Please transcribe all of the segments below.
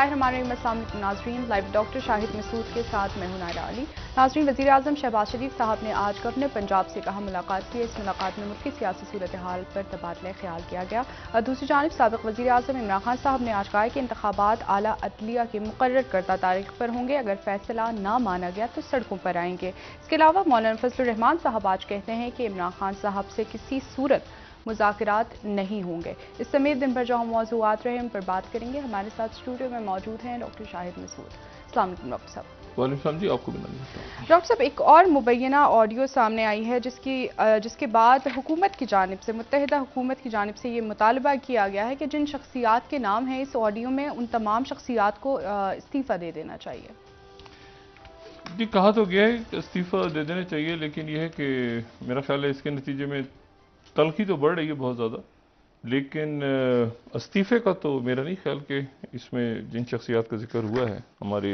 नाजरीन live doctor Shahid Masood के साथ मैं हूं नायरा अली नाजरीन वजी अजम शहबाज शरीफ साहब ने आज गवर्नर पंजाब से कहा मुलाकात की इस मुलाकात में मुख्य सियासी सूरत हाल पर तबादला ख्याल किया गया और दूसरी जानब सबक वजी अजम इमरान खान साहब ने आज कहा कि इंतबात आला अदलिया के मुकर करदा तारीख पर होंगे अगर फैसला ना माना गया तो सड़कों पर आएंगे इसके अलावा मौलाना फजल रहमान साहब आज कहते हैं कि इमरान खान साहब से किसी सूरत मुजात नहीं होंगे इस समेत दिन भर जो हम मौजूद रहे उन पर बात करेंगे हमारे साथ स्टूडियो में मौजूद हैं डॉक्टर शाहिद मसूद अलमकुम डॉक्टर साहब जी आपको डॉक्टर साहब एक और मुबैना ऑडियो सामने आई है जिसकी जिसके बाद हुकूमत की जानब से मुतहदा हुकूमत की जानब से ये मुतालबा किया गया है कि जिन शख्सियात के नाम हैं इस ऑडियो में उन तमाम शख्सियात को इस्तीफ़ा दे देना चाहिए जी कहा तो गया है इस्तीफ़ा दे देना चाहिए लेकिन यह है कि मेरा ख्याल है इसके नतीजे में तलखी तो बढ़ रही है बहुत ज़्यादा लेकिन इस्तीफ़े का तो मेरा नहीं ख्याल कि इसमें जिन शख्सियात का जिक्र हुआ है हमारी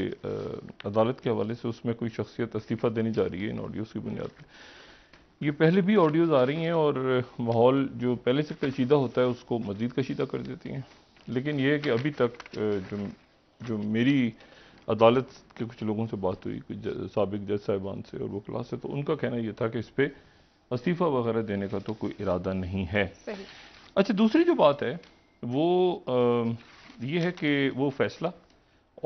अदालत के हवाले से उसमें कोई शख्सियत इस्तीफ़ा देने जा रही है इन ऑडियोज़ की बुनियाद पर ये पहले भी ऑडियोज़ आ रही हैं और माहौल जो पहले से कशीदा होता है उसको मज़ीद कशीदा कर देती हैं लेकिन यह है कि अभी तक जो जो मेरी अदालत के कुछ लोगों से बात हुई कुछ सबक जज साहिबान से और वो क्लास से तो उनका कहना यह था कि इस पर इस्तीफ़ा वगैरह देने का तो कोई इरादा नहीं है अच्छा दूसरी जो बात है वो आ, ये है कि वो फैसला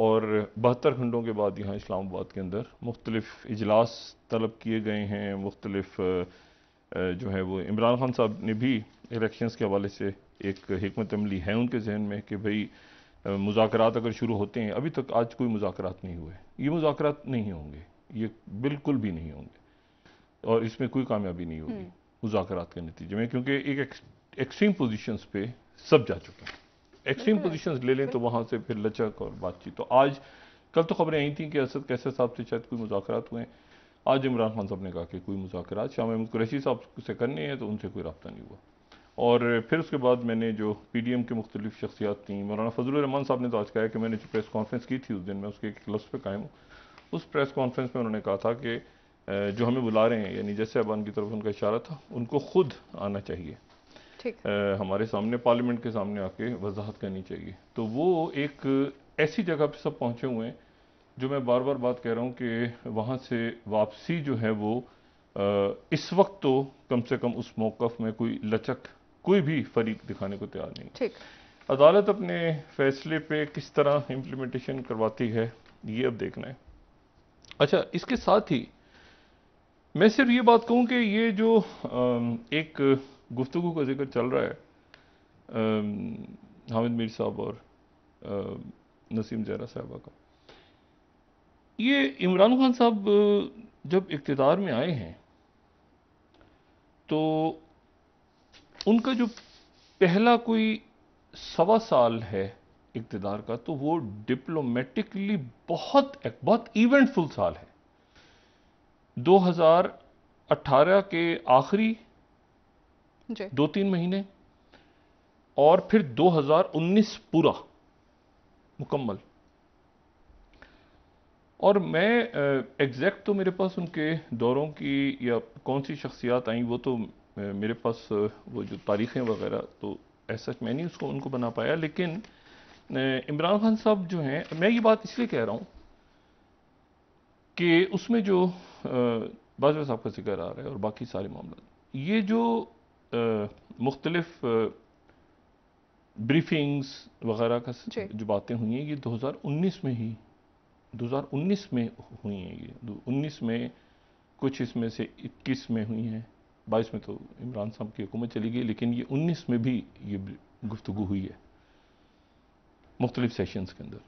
और बहत्तर घंटों के बाद यहाँ इस्लामाबाद के अंदर मुख्तलिफ इजलास तलब किए गए हैं मुख्तलिफ जो है वो इमरान खान साहब ने भी इलेक्शंस के हवाले से एक हमत अमली है उनके जहन में कि भाई मुजाकर अगर शुरू होते हैं अभी तक आज कोई मुजाकर नहीं हुए ये मुजाकर नहीं होंगे ये बिल्कुल भी नहीं होंगे और इसमें कोई कामयाबी नहीं होगी हम्म। मुजाकर के नतीजे में क्योंकि एक, एक एक्सट्रीम पोजीशंस पे सब जा चुके हैं एक्सट्रीम पोजिशन ले लें तो वहाँ से फिर लचक और बातचीत तो आज कल तो खबरें आई थी कि असद कैसे साहब से शायद कोई मुजात हुए आज इमरान खान साहब ने कहा कि कोई मुजाकर शाह महमूद कुरैशी साहब से करने हैं तो उनसे कोई रबता नहीं हुआ और फिर उसके बाद मैंने जो पी डी एम के मुख्तलिफ शख्सियात थी मौलाना फजलरहमान साहब ने तो आज कहा कि मैंने जो प्रेस कॉन्फ्रेंस की थी उस दिन मैं उसके एक लफ्स पर कायम हूँ उस प्रेस कॉन्फ्रेंस में उन्होंने कहा था कि जो हमें बुला रहे हैं यानी जैसे अब की तरफ उनका इशारा था उनको खुद आना चाहिए ठीक हमारे सामने पार्लियामेंट के सामने आके वजाहत करनी चाहिए तो वो एक ऐसी जगह पर सब पहुँचे हुए हैं जो मैं बार बार बात कह रहा हूँ कि वहाँ से वापसी जो है वो इस वक्त तो कम से कम उस मौकफ में कोई लचक कोई भी फरीक दिखाने को तैयार नहीं ठीक अदालत अपने फैसले पे किस तरह इम्प्लीमेंटेशन करवाती है ये अब देखना है अच्छा इसके साथ ही मैं सिर्फ ये बात कहूँ कि ये जो एक गुफ्तु का जिक्र चल रहा है हामिद मीर साहब और नसीम जहरा साहबा का ये इमरान खान साहब जब इकतदार में आए हैं तो उनका जो पहला कोई सवा साल है इकतदार का तो वो डिप्लोमेटिकली बहुत बहुत इवेंटफुल साल है 2018 के आखिरी दो तीन महीने और फिर 2019 पूरा मुकम्मल और मैं एग्जैक्ट तो मेरे पास उनके दौरों की या कौन सी शख्सियात आई वो तो मेरे पास वो जो तारीखें वगैरह तो ऐसा मैं नहीं उसको उनको बना पाया लेकिन इमरान खान साहब जो हैं मैं ये बात इसलिए कह रहा हूँ कि उसमें जो बाजवा साहब का जिक्र आ रहा है और बाकी सारे मामला ये जो मुख्तलफ ब्रीफिंग्स वगैरह का जो बातें हुई हैं ये 2019 में ही 2019 में हुई हैं ये 19 में कुछ इसमें से 21 में हुई हैं 22 में तो इमरान साहब की हुकूमत चली गई लेकिन ये 19 में भी ये गुफ्तु हुई है मुख्तलिफ सेशंस के अंदर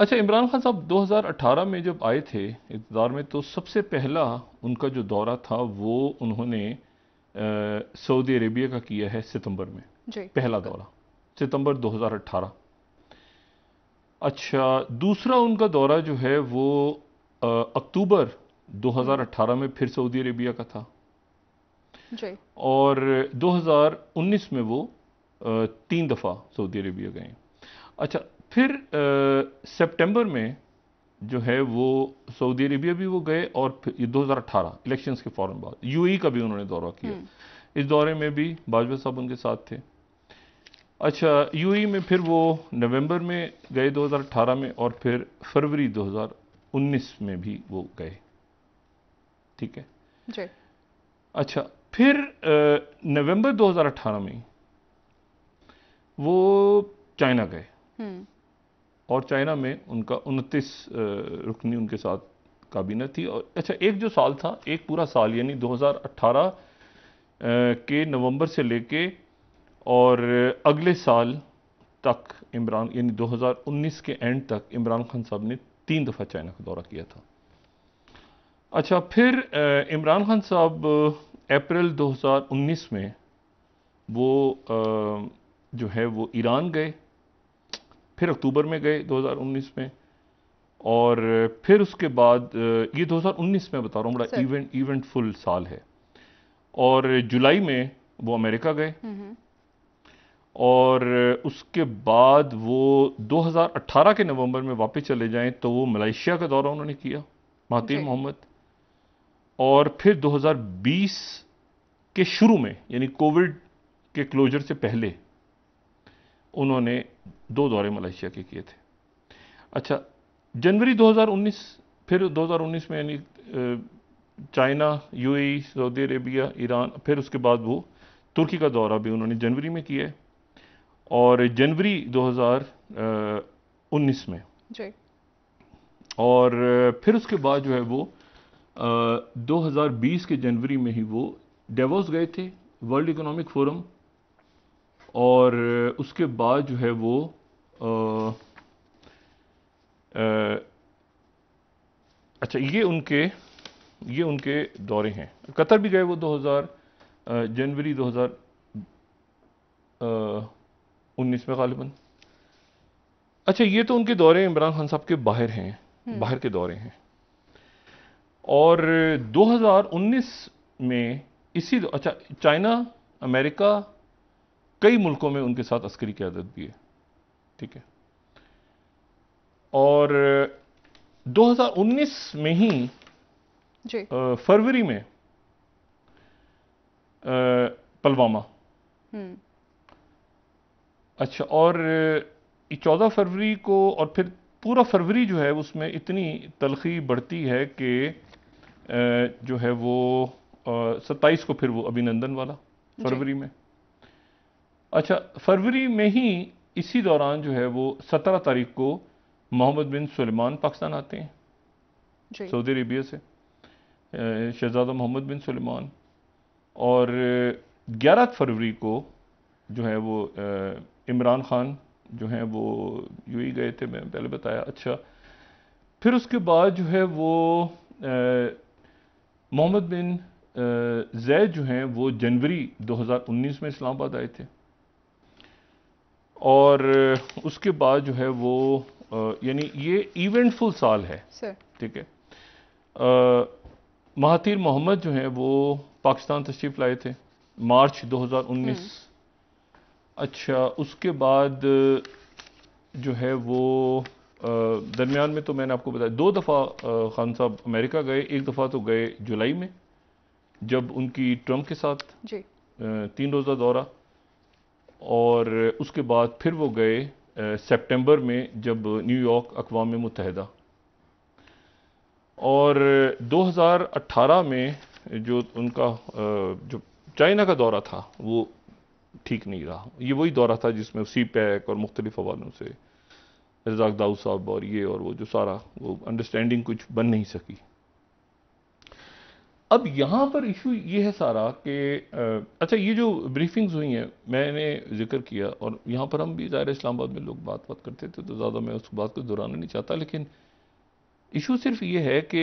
अच्छा इमरान खान साहब 2018 में जब आए थे इकतदार में तो सबसे पहला उनका जो दौरा था वो उन्होंने सऊदी अरेबिया का किया है सितंबर में जी पहला दौरा सितंबर 2018 अच्छा दूसरा उनका दौरा जो है वो अक्टूबर 2018 में फिर सऊदी अरेबिया का था जी और 2019 में वो तीन दफ़ा सऊदी अरेबिया गए अच्छा फिर सितंबर में जो है वो सऊदी अरेबिया भी वो गए और फिर दो हज़ार अठारह इलेक्शंस के फ़ौरन बाद यूएई e का भी उन्होंने दौरा किया हम्म। इस दौरे में भी बाजवा साहब उनके साथ थे अच्छा यूएई e में फिर वो नवंबर में गए 2018 में और फिर फरवरी 2019 में भी वो गए ठीक है जी अच्छा फिर नवंबर 2018 में वो चाइना गए हम्म। और चाइना में उनका उनतीस रुकनी उनके साथ काबीना थी और अच्छा एक जो साल था एक पूरा साल यानी 2018 के नवंबर से लेके और अगले साल तक इमरान यानी 2019 के एंड तक इमरान खान साहब ने तीन दफ़ा चाइना का दौरा किया था अच्छा फिर इमरान खान साहब अप्रैल 2019 में वो जो है वो ईरान गए फिर अक्टूबर में गए 2019 में और फिर उसके बाद ये 2019 में बता रहा हूँ बड़ा इवेंट इवेंटफुल साल है और जुलाई में वो अमेरिका गए हम्म, हम्म। और उसके बाद वो 2018 के नवंबर में वापस चले जाएं तो वो मलेशिया का दौरा उन्होंने किया महातीर मोहम्मद और फिर 2020 के शुरू में यानी कोविड के क्लोजर से पहले उन्होंने दो दौरे मलेशिया के किए थे अच्छा जनवरी 2019 फिर 2019 में यानी China UAE Saudi Arabia Iran फिर उसके बाद वो तुर्की का दौरा भी उन्होंने जनवरी में किया और जनवरी 2019 में जी और फिर उसके बाद जो है वो आ, 2020 के जनवरी में ही वो डेवोस गए थे वर्ल्ड इकोनॉमिक फोरम और उसके बाद जो है वो अच्छा ये उनके ये उनके दौरे हैं कतर भी गए वो 2000 जनवरी 2019 में गालिबा अच्छा ये तो उनके दौरे इमरान खान साहब के बाहर हैं हम्म। बाहर के दौरे हैं और 2019 में इसी अच्छा चाइना अमेरिका कई मुल्कों में उनके साथ अस्करी की आदत भी है ठीक है और 2019 में ही जी। फरवरी में पलवामा हम्म। अच्छा और चौदह फरवरी को और फिर पूरा फरवरी जो है उसमें इतनी तलखी बढ़ती है कि जो है वो सत्ताईस को फिर वो अभिनंदन वाला फरवरी में अच्छा फरवरी में ही इसी दौरान जो है वो सत्रह तारीख को मोहम्मद बिन सलमान पाकिस्तान आते हैं सऊदी अरेबिया से शहजादा मोहम्मद बिन सलमान और ग्यारह फरवरी को जो है वो इमरान ख़ान जो हैं वो यू ही गए थे मैं पहले बताया अच्छा फिर उसके बाद जो है वो मोहम्मद बिन जैद जो हैं वो जनवरी 2019 में इस्लामाबाद आए थे और उसके बाद जो है वो यानी ये इवेंटफुल साल है ठीक है महातिर मोहम्मद जो है वो पाकिस्तान तशरीफ लाए थे मार्च 2019 हम्म। अच्छा उसके बाद जो है वो दरमियान में तो मैंने आपको बताया दो दफ़ा खान साहब अमेरिका गए एक दफ़ा तो गए जुलाई में जब उनकी ट्रंप के साथ जी तीन रोज़ा दौरा और उसके बाद फिर वो गए सितंबर में जब न्यूयॉर्क अकवा मुतहदा और 2018 में जो उनका जो चाइना का दौरा था वो ठीक नहीं रहा ये वही दौरा था जिसमें सी पैक और मुख्तलिफ हवालों से रजाक दाऊ साहब और ये और वो जो सारा वो अंडरस्टैंडिंग कुछ बन नहीं सकी अब यहाँ पर इशू ये है सारा कि अच्छा ये जो ब्रीफिंग्स हुई हैं मैंने जिक्र किया और यहाँ पर हम भी ज़ाहिर इस्लामाबाद में लोग बात बात करते थे तो ज़्यादा मैं उस बात को दोहराना नहीं चाहता लेकिन इशू सिर्फ ये है कि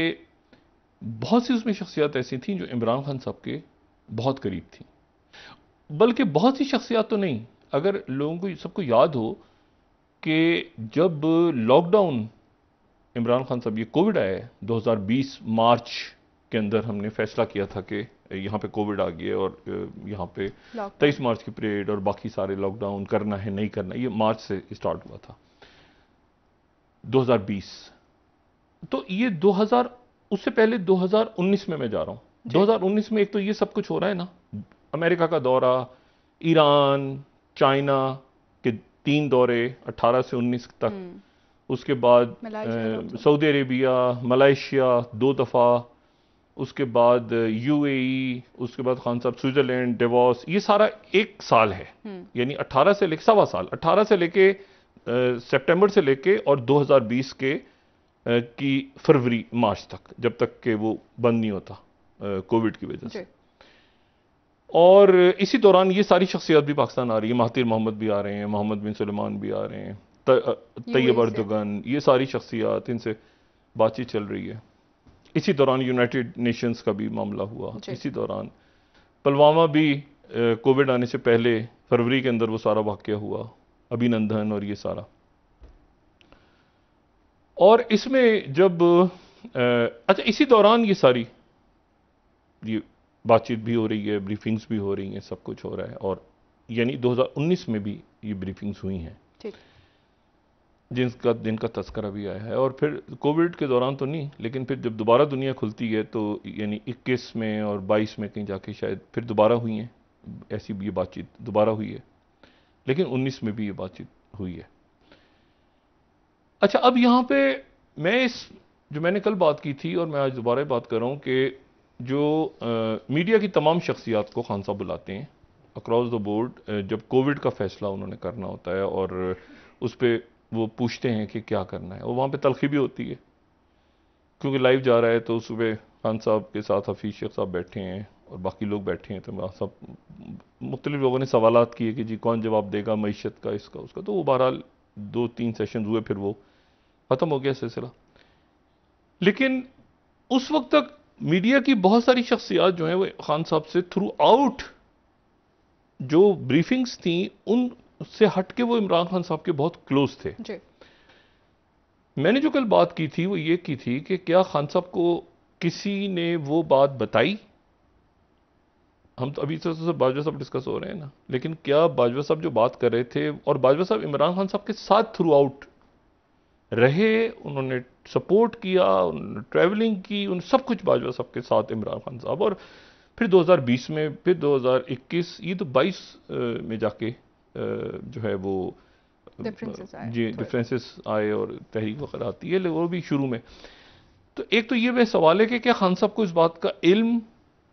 बहुत सी उसमें शख्सियात ऐसी थी जो इमरान खान साहब के बहुत करीब थी बल्कि बहुत सी शख्सियात तो नहीं अगर लोगों को सबको याद हो कि जब लॉकडाउन इमरान खान साहब ये कोविड आया 2020 मार्च के अंदर हमने फैसला किया था कि यहाँ पे कोविड आ गया और यहाँ पे तेईस मार्च की परेड और बाकी सारे लॉकडाउन करना है नहीं करना ये मार्च से स्टार्ट हुआ था 2020 तो ये 2000 उससे पहले 2019 में मैं जा रहा हूँ 2019 में एक तो ये सब कुछ हो रहा है ना अमेरिका का दौरा ईरान चाइना के तीन दौरे 18 से 19 तक हम्म। उसके बाद सऊदी अरेबिया मलेशिया दो दफ़ा उसके बाद यूएई uh, e, उसके बाद खान साहब स्विट्ज़रलैंड डिवॉर्स ये सारा एक साल है हम्म। यानी 18 से लेके सवा साल 18 से लेके uh, सितंबर से लेके और 2020 के आ, uh, की फरवरी मार्च तक जब तक के वो बंद नहीं होता कोविड की वजह से और इसी दौरान ये सारी शख्सियात भी पाकिस्तान आ रही है महातिर मोहम्मद भी आ रहे हैं मोहम्मद बिन सलमान भी आ रहे हैं तैयब अर्दगन ये सारी शख्सियात इनसे बातचीत चल रही है इसी दौरान यूनाइटेड नेशंस का भी मामला हुआ इसी दौरान पुलवामा भी कोविड आने से पहले फरवरी के अंदर वो सारा वाक्य हुआ अभिनंदन और ये सारा और इसमें जब अच्छा इसी दौरान ये सारी ये बातचीत भी हो रही है ब्रीफिंग्स भी हो रही हैं सब कुछ हो रहा है और यानी 2019 में भी ये ब्रीफिंग्स हुई हैं जिनका जिनका तस्करा भी आया है और फिर कोविड के दौरान तो नहीं लेकिन फिर जब दोबारा दुनिया खुलती है तो यानी इक्कीस में और बाईस में कहीं जाके शायद फिर दोबारा हुई हैं ऐसी ये बातचीत दोबारा हुई है लेकिन उन्नीस में भी ये बातचीत हुई है अच्छा अब यहाँ पे मैं इस जो मैंने कल बात की थी और मैं आज दोबारा बात कर रहा हूँ कि जो आ, मीडिया की तमाम शख्सियात को खान साहब बुलाते हैं अक्रॉस द बोर्ड जब कोविड का फैसला उन्होंने करना होता है और उस पर वो पूछते हैं कि क्या करना है और वहाँ पे तलखी भी होती है क्योंकि लाइव जा रहा है तो सुबह खान साहब के साथ हफीज़ शेख साहब बैठे हैं और बाकी लोग बैठे हैं तो वहाँ सब मुख्तलिफ लोगों ने सवाल किए कि जी कौन जवाब देगा मीशत का इसका उसका तो वो बहरहाल दो तीन सेशन हुए फिर वो ख़त्म हो गया सिलसिला लेकिन उस वक्त तक मीडिया की बहुत सारी शख्सियात जो हैं वो खान साहब से थ्रू आउट जो ब्रीफिंग्स थी उन उससे हट के वो इमरान खान साहब के बहुत क्लोज थे जी। मैंने जो कल बात की थी वो ये की थी कि क्या खान साहब को किसी ने वो बात बताई हम तो अभी तो से बाजवा साहब डिस्कस हो रहे हैं ना लेकिन क्या बाजवा साहब जो बात कर रहे थे और बाजवा साहब इमरान खान साहब के साथ थ्रू आउट रहे उन्होंने सपोर्ट किया उन्होंने ट्रैवलिंग की उन सब कुछ बाजवा साहब के साथ इमरान खान साहब और फिर 2020 में फिर 2021 ये तो 22 में जाके जो है वो जी डिफ्रेंसेस आए और तहरीक वगैरह आती है वो भी शुरू में तो एक तो ये वह सवाल है कि क्या खान साहब को इस बात का इल्म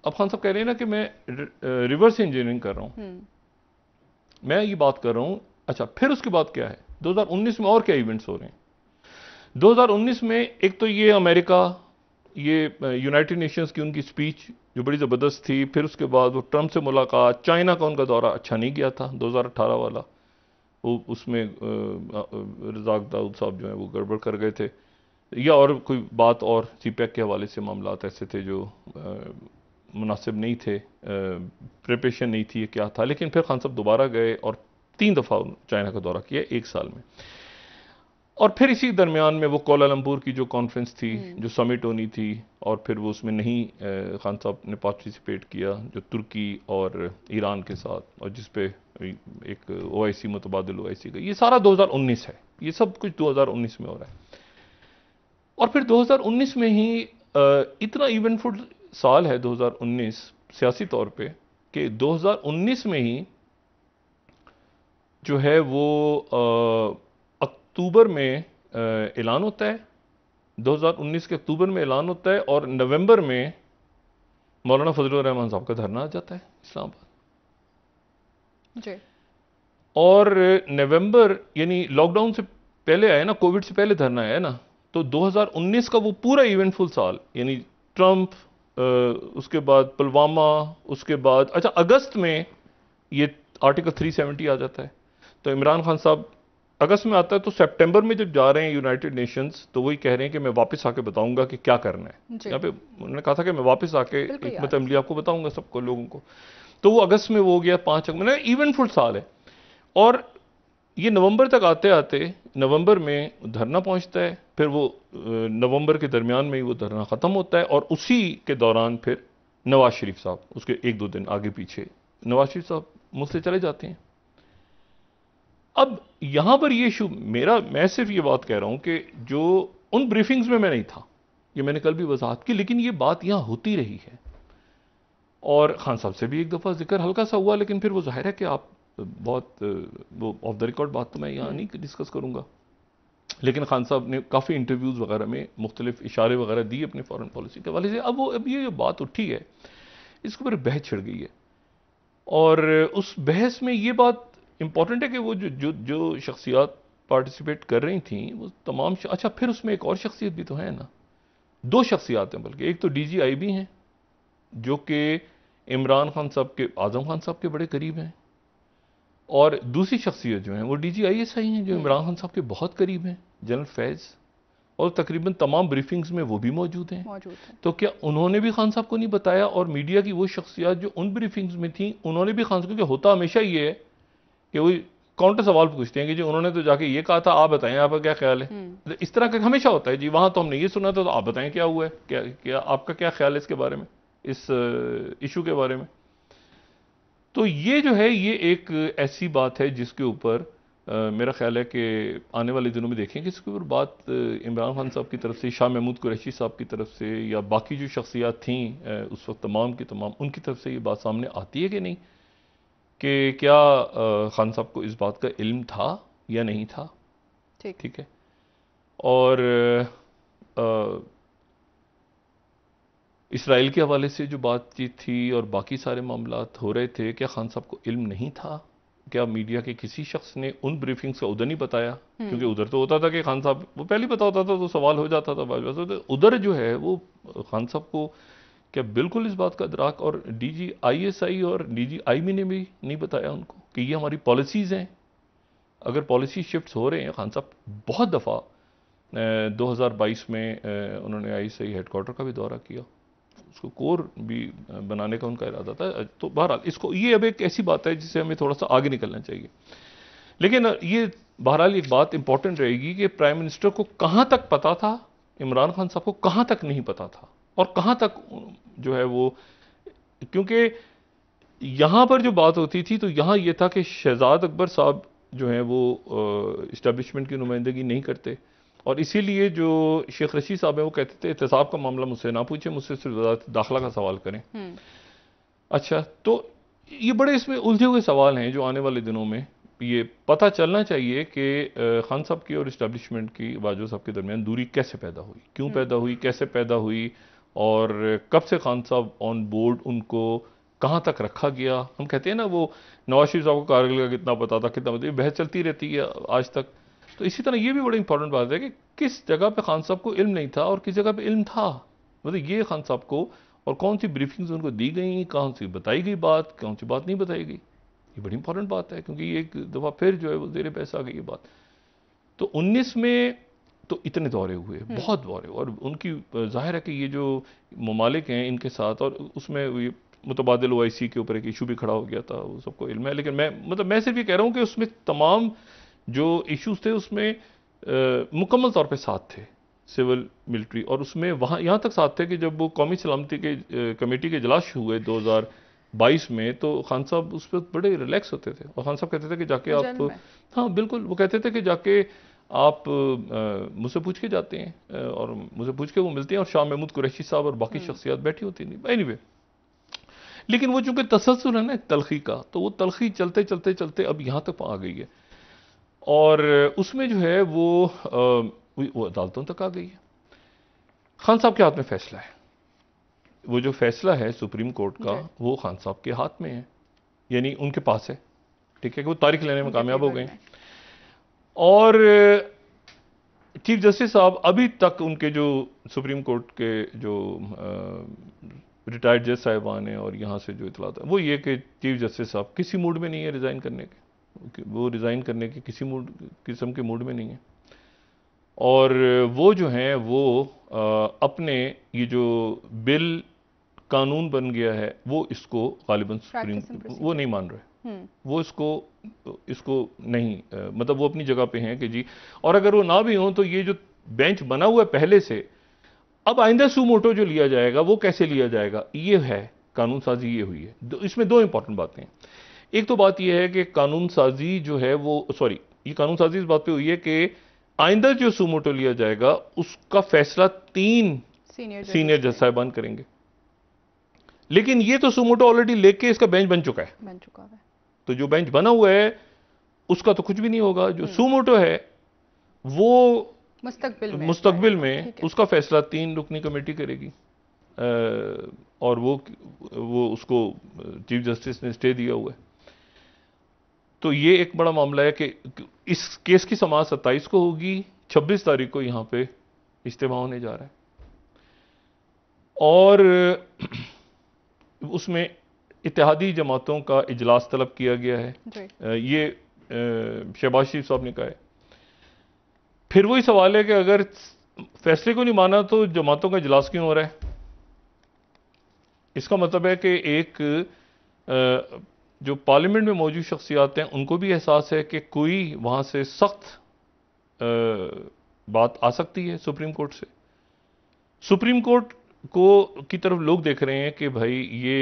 अब खान साहब कह रहे हैं ना कि मैं रिवर्स इंजीनियरिंग कर रहा हूँ हम्म। मैं ये बात कर रहा हूँ अच्छा फिर उसके बाद क्या है 2019 में और क्या इवेंट्स हो रहे हैं 2019 में एक तो ये अमेरिका ये यूनाइटेड नेशंस की उनकी स्पीच जो बड़ी ज़बरदस्त थी फिर उसके बाद वो ट्रंप से मुलाकात चाइना का उनका दौरा अच्छा नहीं गया था दो हज़ार अठारह वाला वो उसमें रजाक दाऊद साहब जो हैं वो गड़बड़ कर गए थे या और कोई बात और सी पैक के हवाले से मामला ऐसे थे जो मुनासिब नहीं थे प्रिपरेशन नहीं थी क्या था लेकिन फिर खान साहब दोबारा गए और तीन दफ़ा चाइना का दौरा किया एक साल में और फिर इसी दरमियान में वो कोलालंपुर की जो कॉन्फ्रेंस थी हम्म। जो समिट होनी थी और फिर वो उसमें नहीं खान साहब ने पार्टिसिपेट किया जो तुर्की और ईरान के साथ और जिस पे एक ओ आई सी मुतबादल ओ आई सी का ये सारा 2019 है ये सब कुछ 2019 में हो रहा है और फिर 2019 में ही इतना इवेंटफुल साल है 2019 सियासी तौर पे कि 2019 में ही जो है वो आ, अक्टूबर में ऐलान होता है 2019 के अक्टूबर में ऐलान होता है और नवंबर में मौलाना फजल रहमान साहब का धरना आ जाता है इस्लामाबाद और नवंबर यानी लॉकडाउन से पहले आया ना कोविड से पहले धरना आया ना तो 2019 का वो पूरा इवेंटफुल साल यानी ट्रंप उसके बाद पुलवामा उसके बाद अच्छा अगस्त में ये आर्टिकल 370 आ जाता है तो इमरान खान साहब अगस्त में आता है तो सितंबर में जब जा रहे हैं यूनाइटेड नेशंस तो वही कह रहे हैं कि मैं वापस आके बताऊंगा कि क्या करना है यहाँ पे उन्होंने कहा था कि मैं वापस आके हमत मतलब अमली आपको बताऊंगा सबको लोगों को तो वो अगस्त में वो हो गया पाँच मैंने मतलब इवेंटफुल साल है और ये नवंबर तक आते आते नवंबर में धरना पहुंचता है फिर वो नवंबर के दरमियान में ही वो धरना ख़त्म होता है और उसी के दौरान फिर नवाज शरीफ साहब उसके एक दो दिन आगे पीछे नवाज शरीफ साहब मुझसे चले जाते हैं अब यहां पर ये इशू मेरा मैं सिर्फ ये बात कह रहा हूं कि जो उन ब्रीफिंग्स में मैं नहीं था ये मैंने कल भी वजाहत की लेकिन ये बात यहाँ होती रही है और खान साहब से भी एक दफ़ा जिक्र हल्का सा हुआ लेकिन फिर वो जाहिर है कि आप बहुत वो ऑफ द रिकॉर्ड बात तो मैं यहाँ नहीं डिस्कस करूँगा लेकिन खान साहब ने काफ़ी इंटरव्यूज़ वगैरह में मुख्तलिफ इशारे वगैरह दिए अपने फॉरेन पॉलिसी के हवाले से अब वो अब ये जो बात उठी है इसके ऊपर बहस छिड़ गई है और उस बहस में ये बात इम्पॉर्टेंट है कि वो जो जो जो शख्सियात पार्टिसिपेट कर रही थी वो तमाम अच्छा फिर उसमें एक और शख्सियत भी तो है ना दो शख्सियात हैं बल्कि एक तो डी जी आई भी हैं जो कि इमरान खान साहब के आजम खान साहब के बड़े करीब हैं और दूसरी शख्सियत जो हैं वो D G I S I हैं जो इमरान खान साहब के बहुत करीब हैं जनरल फैज़ और तकरीबन तमाम ब्रीफिंग्स में वो भी मौजूद हैं है। तो क्या उन्होंने भी खान साहब को नहीं बताया और मीडिया की वो शख्सियात जो उन ब्रीफिंग्स में थी उन्होंने भी खान साहब क्योंकि होता हमेशा ये है कि वही काउंटर सवाल पूछते हैं कि जी उन्होंने तो जाके ये कहा था आप बताएं आपका क्या ख्याल है हम्म। तो इस तरह का हमेशा होता है जी वहाँ तो हमने ये सुना था तो आप बताएं क्या हुआ है क्या क्या आपका क्या ख्याल है इसके बारे में इस इशू uh, के बारे में तो ये जो है ये एक ऐसी बात है जिसके ऊपर uh, मेरा ख्याल है कि आने वाले दिनों में देखें कि इसके ऊपर बात uh, इमरान खान साहब की तरफ से शाह महमूद कुरैशी साहब की तरफ से या बाकी जो शख्सियात थी उस वक्त तमाम की तमाम उनकी तरफ से ये बात सामने आती है कि नहीं कि क्या खान साहब को इस बात का इल्म था या नहीं था ठीक ठीक है और इसराइल के हवाले से जो बातचीत थी और बाकी सारे मामला हो रहे थे क्या खान साहब को इल्म नहीं था क्या मीडिया के किसी शख्स ने उन ब्रीफिंग्स का उधर नहीं बताया हम्म। क्योंकि उधर तो होता था कि खान साहब वो पहले ही पता होता था तो सवाल हो जाता था तो उधर जो है वो खान साहब को क्या बिल्कुल इस बात का अदराक और डीजी आईएसआई और डीजी मी ने भी नहीं बताया उनको कि ये हमारी पॉलिसीज़ हैं अगर पॉलिसी शिफ्ट हो रहे हैं खान साहब बहुत दफ़ा 2022 में उन्होंने आई आई हेडकोार्टर का भी दौरा किया उसको कोर भी बनाने का उनका इरादा था तो बहरहाल इसको ये अब एक ऐसी बात है जिसे हमें थोड़ा सा आगे निकलना चाहिए लेकिन ये बहरहाल एक बात इंपॉर्टेंट रहेगी कि प्राइम मिनिस्टर को कहाँ तक पता था इमरान खान साहब को कहाँ तक नहीं पता था और कहाँ तक जो है वो क्योंकि यहाँ पर जो बात होती थी तो यहाँ ये था कि शहजाद अकबर साहब जो हैं वो इस्टबलिशमेंट की नुमाइंदगी नहीं करते और इसीलिए जो शेख रशीद साहब हैं वो कहते थे एहतसाब का मामला मुझसे ना पूछे मुझसे सिर्फ दाखला दाखिला का सवाल करें हम्म। अच्छा तो ये बड़े इसमें उलझे हुए सवाल हैं जो आने वाले दिनों में ये पता चलना चाहिए कि खान साहब की और इस्टबलिशमेंट की वाजो साहब के दरमियान दूरी कैसे पैदा हुई क्यों हम्म। पैदा हुई कैसे पैदा हुई और कब से खान साहब ऑन बोर्ड उनको कहाँ तक रखा गया हम कहते हैं ना वो नवाज शरीफ साहब को कारगिल का कितना पता था कितना पता बहस चलती रहती है आज तक तो इसी तरह ये भी बड़ी इंपॉर्टेंट बात है कि किस जगह पे खान साहब को इल्म नहीं था और किस जगह पे इल्म था मतलब ये खान साहब को और कौन सी ब्रीफिंग्स उनको दी गई कौन सी बताई गई बात कौन सी बात नहीं बताई गई ये बड़ी इंपॉर्टेंट बात है क्योंकि ये एक दफ़ा फिर जो है वो जेरे पैसा आ गई ये बात तो उन्नीस में तो इतने दौरे हुए हम्म। बहुत दौरे और उनकी जाहिर है कि ये जो ममालिक हैं इनके साथ और उसमें ये मुतबादल ओ आई सी के ऊपर एक इशू भी खड़ा हो गया था वो सबको इल्म है लेकिन मैं मतलब मैं सिर्फ ये कह रहा हूँ कि उसमें तमाम जो इशूज़ थे उसमें आ, मुकम्मल तौर पर साथ थे सिविल मिलिट्री और उसमें वहाँ यहाँ तक साथ थे कि जब वो कौमी सलामती के कमेटी के इजलास हुए दो हज़ार बाईस में तो खान साहब उस पर बड़े रिलैक्स होते थे और खान साहब कहते थे कि जाके आप हाँ बिल्कुल वो कहते थे कि जाके आप मुझसे पूछ के जाते हैं और मुझे पूछ के वो मिलते हैं और शाह महमूद कुरैशी साहब और बाकी हम्म। शख्सियात बैठी होती नहीं एनी anyway, लेकिन वो चूँकि तसलसल है ना तलखी का तो वो तलखी चलते चलते चलते अब यहाँ तक आ गई है और उसमें जो है वो वो अदालतों तक आ गई है खान साहब के हाथ में फैसला है वो जो फैसला है सुप्रीम कोर्ट का वो खान साहब के हाथ में है यानी उनके पास है ठीक है कि वो तारीख लेने में कामयाब हो गए हैं और चीफ जस्टिस साहब अभी तक उनके जो सुप्रीम कोर्ट के जो रिटायर्ड जज साहिबान हैं और यहाँ से जो इतलात है वो ये कि चीफ जस्टिस साहब किसी मूड में नहीं है रिज़ाइन करने के वो रिज़ाइन करने के किसी मूड किस्म के मूड में नहीं है और वो जो हैं वो आ, अपने ये जो बिल कानून बन गया है वो इसको गालिबन सुप्रीम वो नहीं मान रहे हम्म। वो इसको इसको नहीं मतलब वो अपनी जगह पे हैं कि जी और अगर वो ना भी हों तो ये जो बेंच बना हुआ है पहले से अब आइंदा सुमोटो जो लिया जाएगा वो कैसे लिया जाएगा ये है कानून साजी ये हुई है इसमें दो इंपॉर्टेंट बातें हैं एक तो बात यह है कि कानून साजी जो है वो सॉरी ये कानून साजी इस बात पे हुई है कि आइंदा जो सुमोटो लिया जाएगा उसका फैसला तीन सीनियर जज साहबान करेंगे लेकिन ये तो सुमोटो ऑलरेडी लेके इसका बेंच बन चुका है बन चुका है तो जो बेंच बना हुआ है उसका तो कुछ भी नहीं होगा जो हम्म। सुमोटो है वो मुस्तकबिल में मुस्तकबिल में उसका फैसला तीन रुकनी कमेटी करेगी आ, और वो वो उसको चीफ जस्टिस ने स्टे दिया हुआ है तो ये एक बड़ा मामला है कि इस केस की समाज सत्ताईस को होगी छब्बीस तारीख को यहां पे इज्तम होने जा रहा है और उसमें इतिहादी जमातों का इजलास तलब किया गया है ये शहबाज शरीफ साहब ने कहा है फिर वही सवाल है कि अगर फैसले को नहीं माना तो जमातों का इजलास क्यों हो रहा है इसका मतलब है कि एक जो पार्लियामेंट में मौजूद शख्सियात हैं उनको भी एहसास है कि कोई वहां से सख्त बात आ सकती है सुप्रीम कोर्ट से सुप्रीम कोर्ट को की तरफ लोग देख रहे हैं कि भाई ये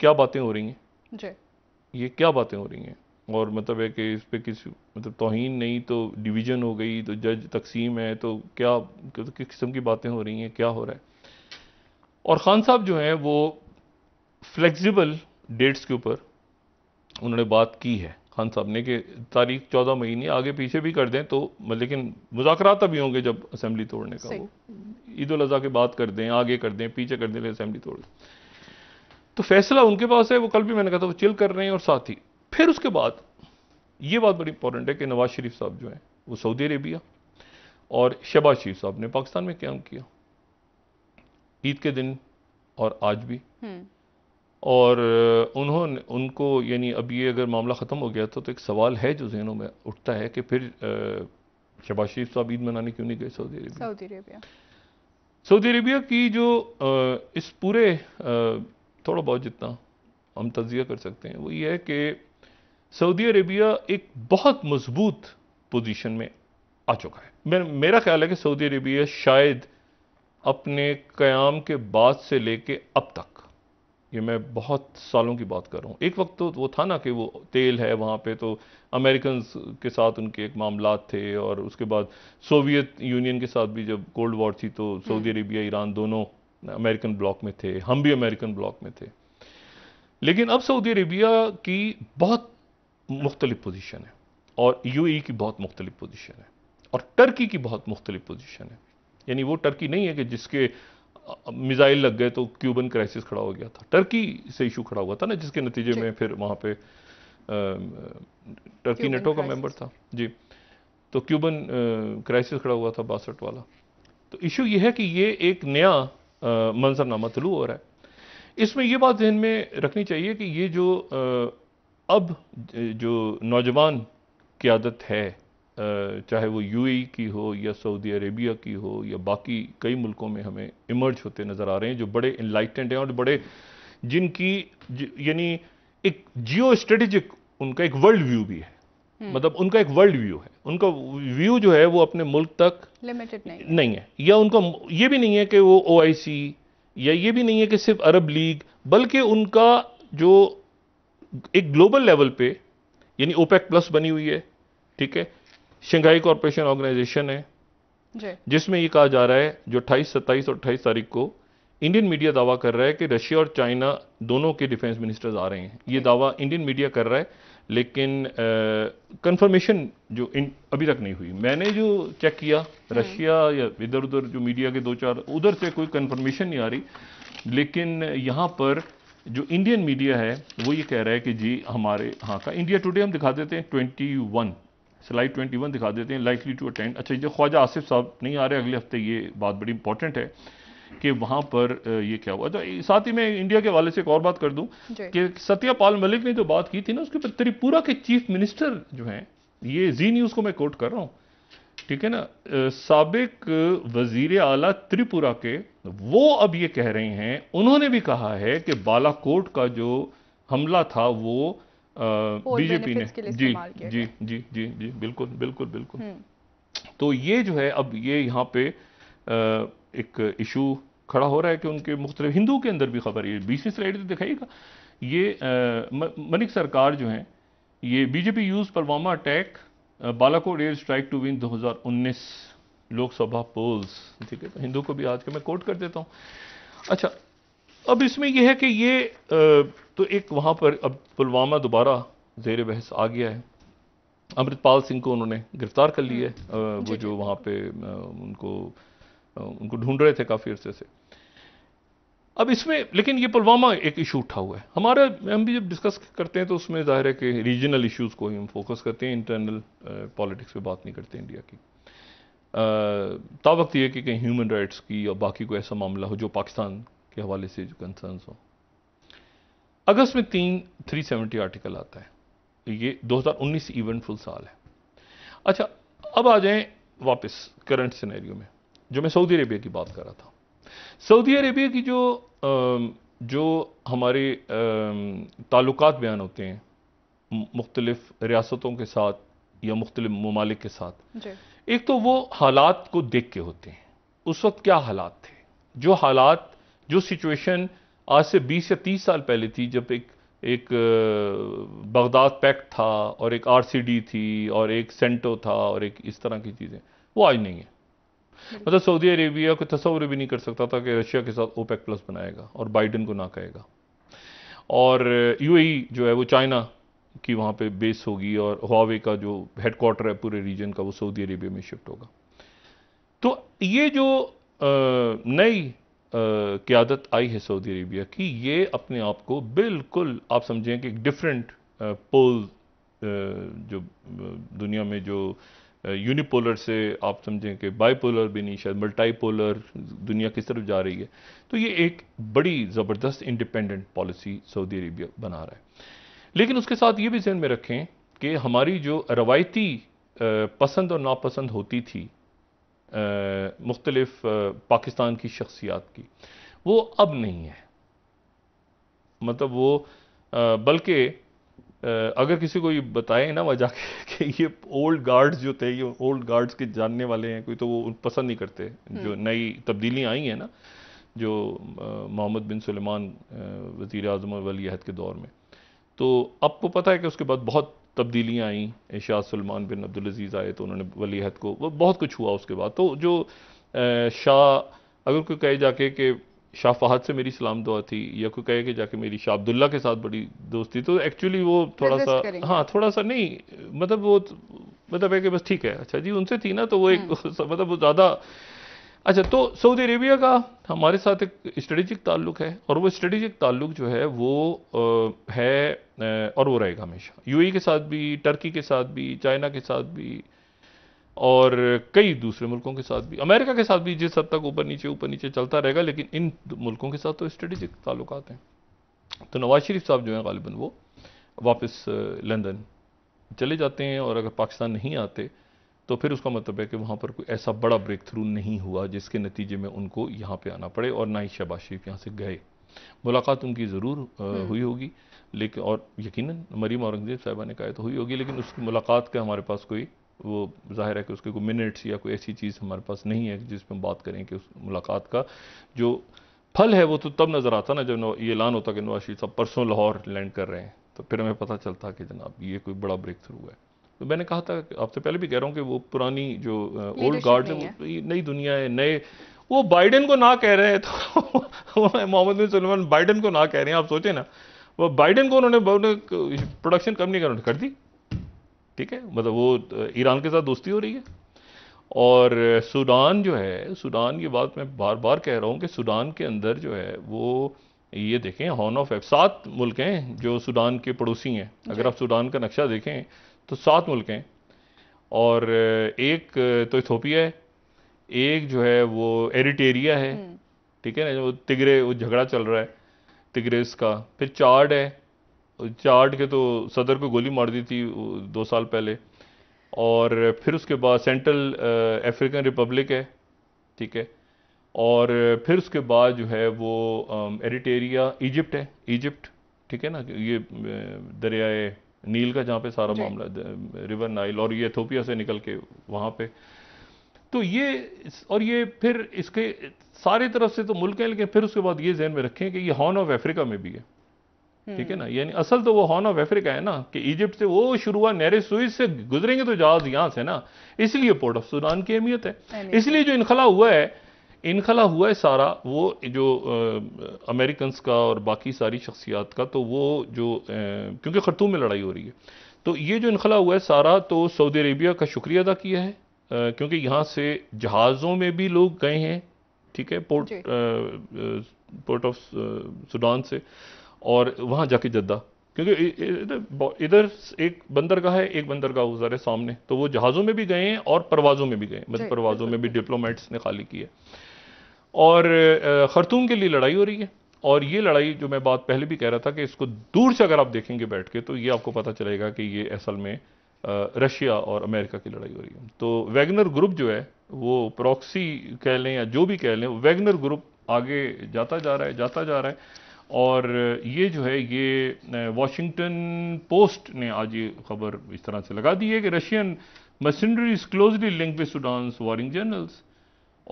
क्या बातें हो रही हैं ये क्या बातें हो रही हैं और मतलब है कि इस पर किसी मतलब तोहन नहीं तो डिवीजन हो गई तो जज तकसीम है तो क्या तो किस किस्म की बातें हो रही हैं क्या हो रहा है और ख़ान साहब जो हैं वो फ्लेक्सिबल डेट्स के ऊपर उन्होंने बात की है खान साहब ने कि तारीख चौदह महीने आगे पीछे भी कर दें तो लेकिन मुजाकर अभी होंगे जब असम्बली तोड़ने का वो ईद अजी के बाद कर दें आगे कर दें पीछे कर दें असेंबली तोड़ दें तो फैसला उनके पास है वो कल भी मैंने कहा था वो चिल कर रहे हैं और साथ ही फिर उसके बाद ये बात बड़ी इंपॉर्टेंट है कि नवाज शरीफ साहब जो हैं वो सऊदी अरेबिया और शहबाज शरीफ साहब ने पाकिस्तान में क्या किया ईद के दिन और आज भी हम्म। और उन्होंने उनको यानी अब ये अगर मामला ख़त्म हो गया था तो एक सवाल है जो जहनों में उठता है कि फिर शहबाज शरीफ साहब ईद मनाने क्यों नहीं गए Saudi Saudi Arabia Saudi Arabia की जो इस पूरे थोड़ा बहुत जितना हम तजिया कर सकते हैं वो ये है कि सऊदी अरेबिया एक बहुत मजबूत पोजीशन में आ चुका है मेरा ख्याल है कि सऊदी अरेबिया शायद अपने क़याम के बाद से लेके अब तक ये मैं बहुत सालों की बात कर रहा हूँ एक वक्त तो वो था ना कि वो तेल है वहाँ पे तो अमेरिकन के साथ उनके एक मामला थे और उसके बाद सोवियत यूनियन के साथ भी जब कोल्ड वॉर थी तो सऊदी हम्म। अरेबिया ईरान दोनों अमेरिकन ब्लॉक में थे हम भी अमेरिकन ब्लॉक में थे लेकिन अब सऊदी अरेबिया की बहुत मुख्तलिफ पोजीशन है और यू की बहुत मुख्तलिफ पोजीशन है और टर्की की बहुत मुख्तलिफ पोजीशन है यानी वो टर्की नहीं है कि जिसके मिज़ाइल लग गए तो क्यूबन क्राइसिस खड़ा हो गया था टर्की से इशू खड़ा हुआ था ना जिसके नतीजे में फिर वहां पे टर्की नेटो का मेंबर था जी तो क्यूबन क्राइसिस खड़ा हुआ था बासठ वाला तो इशू यह है कि ये एक नया मंजरनामा तलू हो रहा है इसमें यह बात जहन में रखनी चाहिए कि ये जो अब जो नौजवान क्यादत है चाहे वो ए की हो या सऊदी अरेबिया की हो या बाकी कई मुल्कों में हमें इमर्ज होते नज़र आ रहे हैं जो बड़े इनलाइटेंड हैं और बड़े जिनकी यानी एक जियो स्ट्रेटिजिक उनका एक वर्ल्ड व्यू भी है हम्म। मतलब उनका एक वर्ल्ड व्यू है उनका व्यू जो है वो अपने मुल्क तक लिमिटेड नहीं है। नहीं है या उनका ये भी नहीं है कि वो ओ या ये भी नहीं है कि सिर्फ अरब लीग बल्कि उनका जो एक ग्लोबल लेवल पे यानी ओपेक प्लस बनी हुई है ठीक है शंघाई कॉरपोरेशन ऑर्गेनाइजेशन है जिसमें ये कहा जा रहा है जो अट्ठाईस सत्ताईस और अट्ठाईस तारीख को इंडियन मीडिया दावा कर रहा है कि रशिया और चाइना दोनों के डिफेंस मिनिस्टर्स आ रहे हैं ये दावा इंडियन मीडिया कर रहा है लेकिन कंफर्मेशन जो इन अभी तक नहीं हुई मैंने जो चेक किया हम्म। रशिया या इधर उधर जो मीडिया के दो चार उधर से कोई कंफर्मेशन नहीं आ रही लेकिन यहाँ पर जो इंडियन मीडिया है वो ये कह रहा है कि जी हमारे हाँ का इंडिया टुडे हम दिखा देते हैं twenty one slide twenty one दिखा देते हैं लाइकली टू अटेंड अच्छा जो ख्वाजा आसिफ साहब नहीं आ रहे अगले हफ्ते ये बात बड़ी इंपॉर्टेंट है कि वहां पर ये क्या हुआ तो साथ ही मैं इंडिया के वाले से एक और बात कर दूं कि सत्यापाल मलिक ने जो बात की थी ना उसके ऊपर त्रिपुरा के चीफ मिनिस्टर जो हैं ये जी न्यूज़ को मैं कोट कर रहा हूं ठीक है ना सबक वजीर आला त्रिपुरा के वो अब ये कह रहे हैं उन्होंने भी कहा है कि बालाकोट का जो हमला था वो बीजेपी ने जी जी जी जी जी बिल्कुल बिल्कुल बिल्कुल हम्म। तो ये जो है अब ये यहां पे आ, एक इशू खड़ा हो रहा है कि उनके मुख्तलिफ हिंदू के अंदर भी खबर है बीसवीं स्लाइड तो दिखाइएगा ये मनिक सरकार जो है ये BJP use Pulwama attack Balakot air strike to win 2019 Lok Sabha polls ठीक है तो हिंदू को भी आज के मैं कोट कर देता हूँ अच्छा अब इसमें यह है कि ये आ, तो एक वहाँ पर अब पुलवामा दोबारा जेर बहस आ गया है अमृतपाल सिंह को उन्होंने गिरफ्तार कर लिया है वो जो वहाँ पे उनको उनको ढूंढ रहे थे काफ़ी अरसे से अब इसमें लेकिन ये पुलवामा एक इशू उठा हुआ है हमारा हम भी जब डिस्कस करते हैं तो उसमें ज़ाहिर है कि रीजनल इश्यूज़ को ही हम फोकस करते हैं इंटरनल पॉलिटिक्स पे बात नहीं करते इंडिया की ता वक्त ये कि कहीं ह्यूमन राइट्स की और बाकी कोई ऐसा मामला हो जो पाकिस्तान के हवाले से जो कंसर्नस हो अगस्त में तीन थ्री सेवेंटी आर्टिकल आता है ये दो हज़ार उन्नीस इवेंटफुल साल है अच्छा अब आ जाएं वापस करंट सिनेरियो में जो मैं सऊदी अरेबिया की बात कर रहा था सऊदी अरेबिया की जो जो हमारे ताल्लुक बयान होते हैं मुख्तलिफ रियासतों के साथ या मुख्तलिफ ममालिक के साथ एक तो वो हालात को देख के होते हैं उस वक्त क्या हालात थे जो हालात जो सिचुएशन आज से 20 या 30 साल पहले थी जब एक एक बगदाद पैक्ट था और एक आरसीडी थी और एक सेंटो था और एक इस तरह की चीज़ें वो आज नहीं है मतलब सऊदी अरेबिया को तस्वर भी नहीं कर सकता था कि रशिया के साथ ओपेक प्लस बनाएगा और बाइडन को ना कहेगा और यूएई जो है वो चाइना की वहाँ पे बेस होगी और हवावे का जो हेड क्वार्टर है पूरे रीजन का वो सऊदी अरेबिया में शिफ्ट होगा तो ये जो नई क्यादत आई है सऊदी अरेबिया की ये अपने आप को बिल्कुल आप समझें कि एक डिफरेंट पोल जो दुनिया में जो यूनिपोलर से आप समझें कि बाईपोलर भी नहीं शायद मल्टाईपोलर दुनिया किस तरफ जा रही है तो ये एक बड़ी ज़बरदस्त इंडिपेंडेंट पॉलिसी सऊदी अरेबिया बना रहा है लेकिन उसके साथ ये भी जहन में रखें कि हमारी जो रवायती पसंद और नापसंद होती थी मुख्तलफ पाकिस्तान की शख्सियात की वो अब नहीं है मतलब वो बल्कि अगर किसी को ये बताए ना वहाँ जाके कि ये ओल्ड गार्ड्स जो थे ये ओल्ड गार्ड्स के जानने वाले हैं कोई तो वो पसंद नहीं करते हम्म। जो नई तब्दीलियाँ आई हैं ना जो मोहम्मद बिन सलमान वजीर अजम वली अहद के दौर में तो आपको पता है कि उसके बाद बहुत तब्दीलियाँ आईं एशाज सलमान बिन अब्दुलज़ीज़ आए तो उन्होंने वली अहद को बहुत कुछ हुआ उसके बाद तो जो शाह अगर कोई कहे जाके कि शाह फहद से मेरी सलाम दुआ थी या कोई कहे कि जाके मेरी शाह अब्दुल्ला के साथ बड़ी दोस्ती तो एक्चुअली वो थोड़ा सा हाँ थोड़ा सा नहीं मतलब वो मतलब है कि बस ठीक है अच्छा जी उनसे थी ना तो वो एक हम्म। मतलब वो ज़्यादा अच्छा तो सऊदी अरेबिया का हमारे साथ एक स्ट्रेटेजिक ताल्लुक है और वो स्ट्रेटेजिक ताल्लुक जो है वो आ, है और वो रहेगा हमेशा यूएई के साथ भी टर्की के साथ भी चाइना के साथ भी और कई दूसरे मुल्कों के साथ भी अमेरिका के साथ भी जिस हद तक ऊपर नीचे ऊपर नीचे चलता रहेगा लेकिन इन मुल्कों के साथ तो स्ट्रेटेजिक ताल्लुक हैं तो नवाज शरीफ साहब जो हैं गालिबा वो वापस लंदन चले जाते हैं और अगर पाकिस्तान नहीं आते तो फिर उसका मतलब है कि वहाँ पर कोई ऐसा बड़ा ब्रेक थ्रू नहीं हुआ जिसके नतीजे में उनको यहाँ पर आना पड़े और ना ही शहबाज शरीफ यहाँ से गए मुलाकात उनकी ज़रूर हम्म। हुई होगी लेकिन और यकीन मरीम औरंगजेब साहिबा ने कहा तो हुई होगी लेकिन उसकी मुलाकात का हमारे पास कोई वो ज़ाहिर है कि उसके कोई मिनट्स या कोई ऐसी चीज़ हमारे पास नहीं है पर हम बात करें कि उस मुलाकात का जो फल है वो तो तब नज़र आता ना जब ये ऐलान होता कि नवाज शरीफ साहब परसों लाहौर लैंड कर रहे हैं तो फिर हमें पता चलता कि जनाब ये कोई बड़ा ब्रेक थ्रू है तो मैंने कहा था आपसे पहले भी कह रहा हूँ कि वो पुरानी जो ओल्ड गार्ड है वो तो नई दुनिया है नए वो बाइडन को ना कह रहे हैं तो मोहम्मद बिन सलमान बाइडन को ना कह रहे हैं आप सोचें ना वो बाइडन को उन्होंने प्रोडक्शन कम नहीं उन्होंने कर दी ठीक है मतलब वो ईरान के साथ दोस्ती हो रही है और सूडान जो है सूडान की बात मैं बार बार कह रहा हूँ कि सूडान के अंदर जो है वो ये देखें हॉर्न ऑफ एफ सात मुल्क हैं जो सूडान के पड़ोसी हैं अगर आप सूडान का नक्शा देखें तो सात मुल्क हैं और एक तो इथोपिया है एक जो है वो एरिटेरिया है हम्म। ठीक है ना वो तिगरे वो झगड़ा चल रहा है तिगरेस का फिर चार्ड है चार्ट के तो सदर को गोली मार दी थी दो साल पहले और फिर उसके बाद सेंट्रल अफ्रीकन रिपब्लिक है ठीक है और फिर उसके बाद जो है वो एरिटेरिया इजिप्ट है इजिप्ट ठीक है ना ये दरियाए नील का जहाँ पे सारा मामला रिवर नाइल और ये एथोपिया से निकल के वहाँ पे तो ये और ये फिर इसके सारे तरफ से तो मुल्क हैं लेकिन फिर उसके बाद ये जहन में रखें कि ये हॉर्न ऑफ अफ्रीका में भी है ठीक है ना यानी असल तो वो हॉर्न ऑफ अफ्रीका है ना कि इजिप्ट से वो शुरू हुआ नहर सुइज से गुजरेंगे तो जहाज यहाँ से ना इसलिए पोर्ट ऑफ सूडान की अहमियत है इसलिए जो इनखला हुआ है इनखला हुआ है सारा वो जो अमेरिकन का और बाकी सारी शख्सियात का तो वो जो आ, क्योंकि खरतूम में लड़ाई हो रही है तो ये जो इनखला हुआ है सारा तो सऊदी अरेबिया का शुक्रिया अदा किया है आ, क्योंकि यहाँ से जहाज़ों में भी लोग गए हैं ठीक है पोर्ट पोर्ट ऑफ सूडान से और वहाँ जाके जद्दा क्योंकि इधर एक बंदरगाह है एक बंदरगाह गुजर है सामने तो वो जहाज़ों में भी गए हैं और परवाज़ों में भी गए मतलब परवाज़ों में भी डिप्लोमेट्स ने खाली की है और खरतूम के लिए लड़ाई हो रही है और ये लड़ाई जो मैं बात पहले भी कह रहा था कि इसको दूर से अगर आप देखेंगे बैठ के तो ये आपको पता चलेगा कि ये असल में रशिया और अमेरिका की लड़ाई हो रही है तो वैगनर ग्रुप जो है वो प्रॉक्सी कह लें या जो भी कह लें वैगनर ग्रुप आगे जाता जा रहा है जाता जा रहा है और ये जो है ये वाशिंगटन पोस्ट ने आज ये खबर इस तरह से लगा दी है कि Russian machinery is closely link with Sudan's warring generals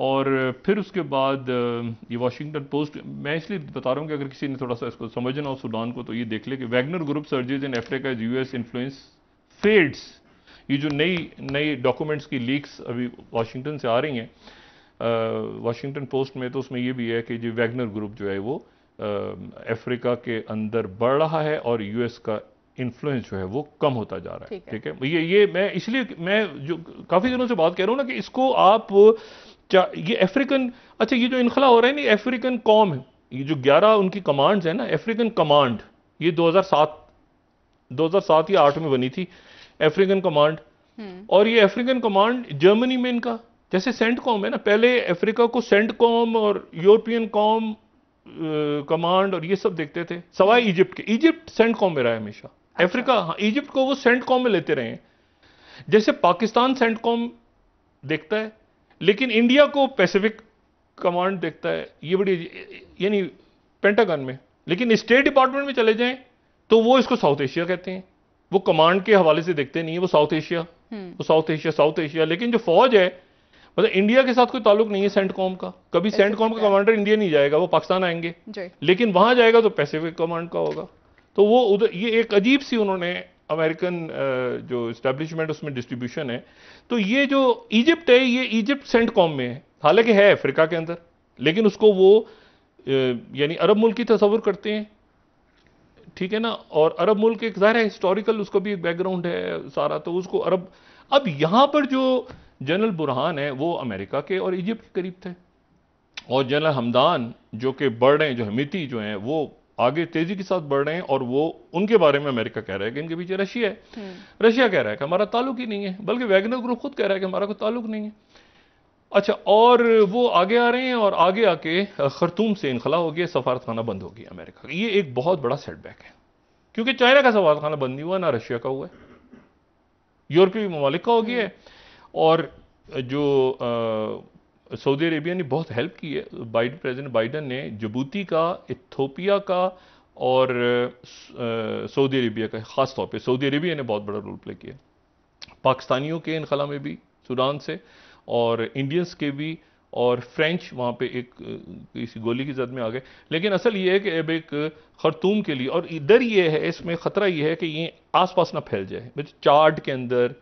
और फिर उसके बाद ये वाशिंगटन पोस्ट मैं इसलिए बता रहा हूँ कि अगर किसी ने थोड़ा सा इसको समझना हो सूडान को तो ये देख ले कि Wagner group surges in Africa as US influence fades ये जो नई नई डॉक्यूमेंट्स की लीक्स अभी वाशिंगटन से आ रही हैं वाशिंगटन पोस्ट में तो उसमें ये भी है कि जो वैगनर ग्रुप जो है वो अफ्रीका के अंदर बढ़ रहा है और यूएस का इन्फ्लुएंस जो है वो कम होता जा रहा है ठीक है ये ये मैं इसलिए मैं जो काफ़ी दिनों से बात कह रहा हूं ना कि इसको आप ये अफ्रीकन अच्छा ये जो इनखला हो रहा है ना अफ्रीकन कॉम है ये जो 11 उनकी कमांड्स हैं ना अफ्रीकन कमांड ये 2007 2007 या 8 में बनी थी अफ्रीकन कमांड हम्म। और ये अफ्रीकन कमांड जर्मनी में इनका जैसे सेंट कॉम है ना पहले अफ्रीका को सेंट कॉम और यूरोपियन कॉम कमांड और ये सब देखते थे सवाए इजिप्ट के इजिप्ट सेंट कॉम में रहा है हमेशा अफ्रीका हाँ इजिप्ट को वो सेंट कॉम में लेते रहे हैं जैसे पाकिस्तान सेंट कॉम देखता है लेकिन इंडिया को पैसिफिक कमांड देखता है ये बड़ी यानी पेंटागन में लेकिन स्टेट डिपार्टमेंट में चले जाएं तो वो इसको साउथ एशिया कहते हैं वो कमांड के हवाले से देखते नहीं है वो साउथ एशिया हम्म। वो साउथ एशिया साउथ एशिया लेकिन जो फौज है मतलब इंडिया के साथ कोई ताल्लुक नहीं है सेंट कॉम का कभी सेंट कॉम का कमांडर इंडिया नहीं जाएगा वो पाकिस्तान आएंगे लेकिन वहां जाएगा तो पैसिफिक कमांड का होगा तो वो उधर ये एक अजीब सी उन्होंने अमेरिकन जो स्टैब्लिशमेंट उसमें डिस्ट्रीब्यूशन है तो ये जो इजिप्ट है ये इजिप्ट सेंट कॉम में है हालांकि है अफ्रीका के अंदर लेकिन उसको वो यानी अरब मुल्क ही तस्वुर करते हैं ठीक है ना और अरब मुल्क एक ज़ाहिर है हिस्टोरिकल उसका भी एक बैकग्राउंड है सारा तो उसको अरब अब यहाँ पर जो जनरल बुरहान है वो अमेरिका के और इजिप्ट के करीब थे और जनरल हमदान जो कि बढ़ रहे हैं जो हमीती जो हैं वो आगे तेजी के साथ बढ़ रहे हैं और वो उनके बारे में अमेरिका कह रहा है कि इनके पीछे रशिया है हम्म। रशिया कह रहा है कि हमारा ताल्लुक ही नहीं है बल्कि वैगनर ग्रुप खुद कह रहा है कि हमारा कोई ताल्लुक नहीं है अच्छा और वो आगे आ रहे हैं और आगे आके खरतूम से इनखला हो गया सफारत खाना बंद हो गया अमेरिका ये एक बहुत बड़ा सेटबैक है क्योंकि चाइना का सफारत खाना बंद नहीं हुआ ना रशिया का हुआ है यूरोपीय ममालिक का हो गया है और जो सऊदी अरेबिया ने बहुत हेल्प की है बाइड प्रेजिडेंट बाइडन ने जबूती का इथोपिया का और सऊदी अरेबिया का ख़ास तौर पे सऊदी अरेबिया ने बहुत बड़ा रोल प्ले किया पाकिस्तानियों के इनखला में भी सूडान से और इंडियंस के भी और फ्रेंच वहाँ पे एक किसी गोली की जद में आ गए लेकिन असल ये है कि अब एक खरतूम के लिए और डर ये है इसमें ख़तरा ये है कि ये आसपास ना फैल जाए मतलब चार्ट के अंदर